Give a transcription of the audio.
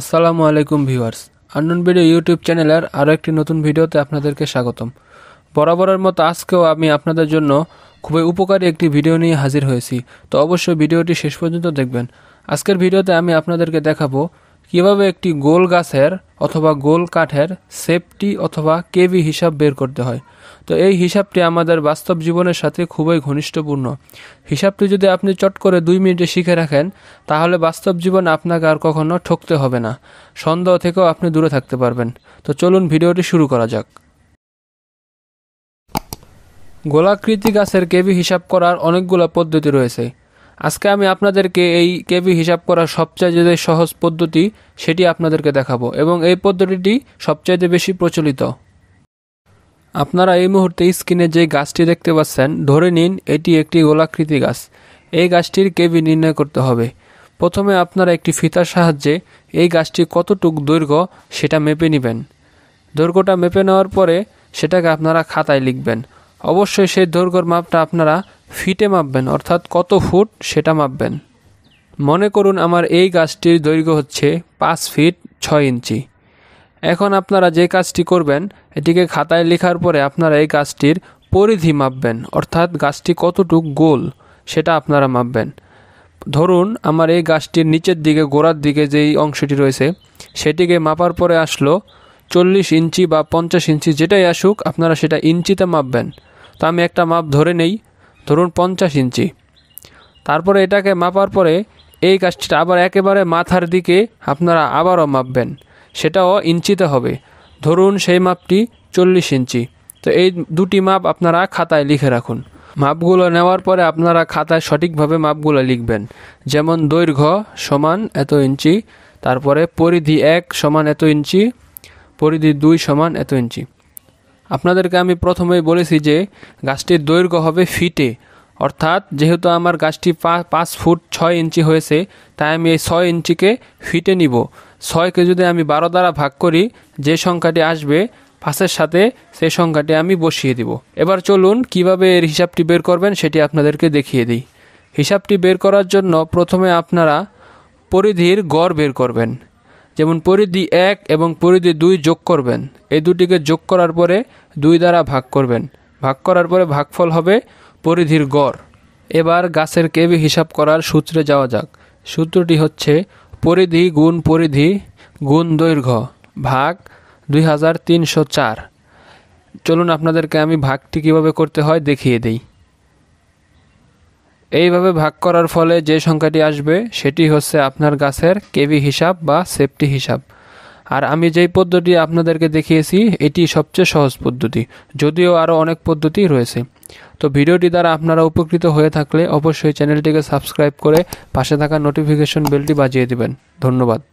আসসালামু আলাইকুম viewers আনন video YouTube চ্যানেলের আরও একটি নতুন ভিডিওতে আপনাদেরকে স্বাগতম বরাবরের মতো আজকেও আমি আপনাদের জন্য খুবই উপকারী একটি ভিডিও নিয়ে হাজির হয়েছি তো অবশ্যই ভিডিওটি শেষ পর্যন্ত দেখবেন আজকের ভিডিওতে আমি আপনাদেরকে দেখাবো কিভাবে একটি গোল গাছের অথবা গোল কাঠের সেফটি অথবা কেভি হিসাব বের করতে হয় তো এই হিসাবটি আমাদের বাস্তব জীবনের সাথে খুবই ঘনিষ্ঠপূর্ণ হিসাবটি যদি আপনি চট করে দুই মিনিটে শিখে রাখেন তাহলে বাস্তব জীবন আপনাকে আর কখনো ঠকতে হবে না সন্দেহ থেকেও আপনি দূরে থাকতে পারবেন তো চলুন ভিডিওটি শুরু করা যাক গোলাকৃতি গাছের কেভি হিসাব করার অনেকগুলো পদ্ধতি রয়েছে আজকে আমি আপনাদেরকে এই কেবি হিসাব করার সবচেয়ে যে সহজ পদ্ধতি সেটি আপনাদেরকে দেখাবো এবং এই পদ্ধতিটি সবচাইতে বেশি প্রচলিত আপনারা এই মুহূর্তে স্ক্রিনে যে গাছটি দেখতে পাচ্ছেন ধরে নিন এটি একটি গোলাকৃতি গাছ এই গাছটির কেবি নির্ণয় করতে হবে প্রথমে আপনারা একটি ফিতার সাহায্যে এই গাছটি কতটুক দৈর্ঘ্য সেটা মেপে নেবেন দৈর্ঘ্যটা মেপে নেওয়ার পরে সেটাকে আপনারা খাতায় লিখবেন অবশ্যই সেই দৈর্ঘ্যর মাপটা আপনারা ফিটে মাপবেন অর্থাৎ কত ফুট সেটা মাপবেন মনে করুন আমার এই গাছটির দৈর্ঘ্য হচ্ছে পাঁচ ফিট ছয় ইঞ্চি এখন আপনারা যে কাজটি করবেন এটিকে খাতায় লেখার পরে আপনারা এই গাছটির পরিধি মাপবেন অর্থাৎ গাছটি কতটুক গোল সেটা আপনারা মাপবেন ধরুন আমার এই গাছটির নিচের দিকে গোড়ার দিকে যেই অংশটি রয়েছে সেটিকে মাপার পরে আসলো চল্লিশ ইঞ্চি বা পঞ্চাশ ইঞ্চি যেটাই আসুক আপনারা সেটা ইঞ্চিতে মাপবেন তো আমি একটা মাপ ধরে নেই ধরুন পঞ্চাশ ইঞ্চি তারপরে এটাকে মাপার পরে এই কাজটা আবার একেবারে মাথার দিকে আপনারা আবারও মাপবেন সেটাও ইঞ্চিতে হবে ধরুন সেই মাপটি চল্লিশ ইঞ্চি তো এই দুটি মাপ আপনারা খাতায় লিখে রাখুন মাপগুলো নেওয়ার পরে আপনারা খাতায় সঠিকভাবে মাপগুলো লিখবেন যেমন দৈর্ঘ্য সমান এত ইঞ্চি তারপরে পরিধি এক সমান এত ইঞ্চি পরিধি দুই সমান এত ইঞ্চি আপনাদেরকে আমি প্রথমেই বলেছি যে গাছটির দৈর্ঘ্য হবে ফিটে অর্থাৎ যেহেতু আমার গাছটি পাঁচ ফুট ছয় ইঞ্চি হয়েছে তাই আমি এই ছয় ইঞ্চিকে ফিটে নিব ছয়কে যদি আমি বারো দ্বারা ভাগ করি যে সংখ্যাটি আসবে পাঁচের সাথে সেই সংখ্যাটি আমি বসিয়ে দিব এবার চলুন কিভাবে এর হিসাবটি বের করবেন সেটি আপনাদেরকে দেখিয়ে দিই হিসাবটি বের করার জন্য প্রথমে আপনারা পরিধির গড় বের করবেন যেমন পরিধি এক এবং পরিধি দুই যোগ করবেন এই দুটিকে যোগ করার পরে দুই দ্বারা ভাগ করবেন ভাগ করার পরে ভাগফল হবে পরিধির গড় এবার গাছের কেবি হিসাব করার সূত্রে যাওয়া যাক সূত্রটি হচ্ছে পরিধি গুণ পরিধি গুণ দৈর্ঘ্য ভাগ দুই চলুন আপনাদেরকে আমি ভাগটি কিভাবে করতে হয় দেখিয়ে দিই এইভাবে ভাগ করার ফলে যে সংখ্যাটি আসবে সেটি হচ্ছে আপনার গাছের কেভি হিসাব বা সেফটি হিসাব আর আমি যেই পদ্ধতি আপনাদেরকে দেখিয়েছি এটি সবচেয়ে সহজ পদ্ধতি যদিও আরও অনেক পদ্ধতি রয়েছে তো ভিডিওটি দ্বারা আপনারা উপকৃত হয়ে থাকলে অবশ্যই চ্যানেলটিকে সাবস্ক্রাইব করে পাশে থাকা নোটিফিকেশন বেলটি বাজিয়ে দিবেন ধন্যবাদ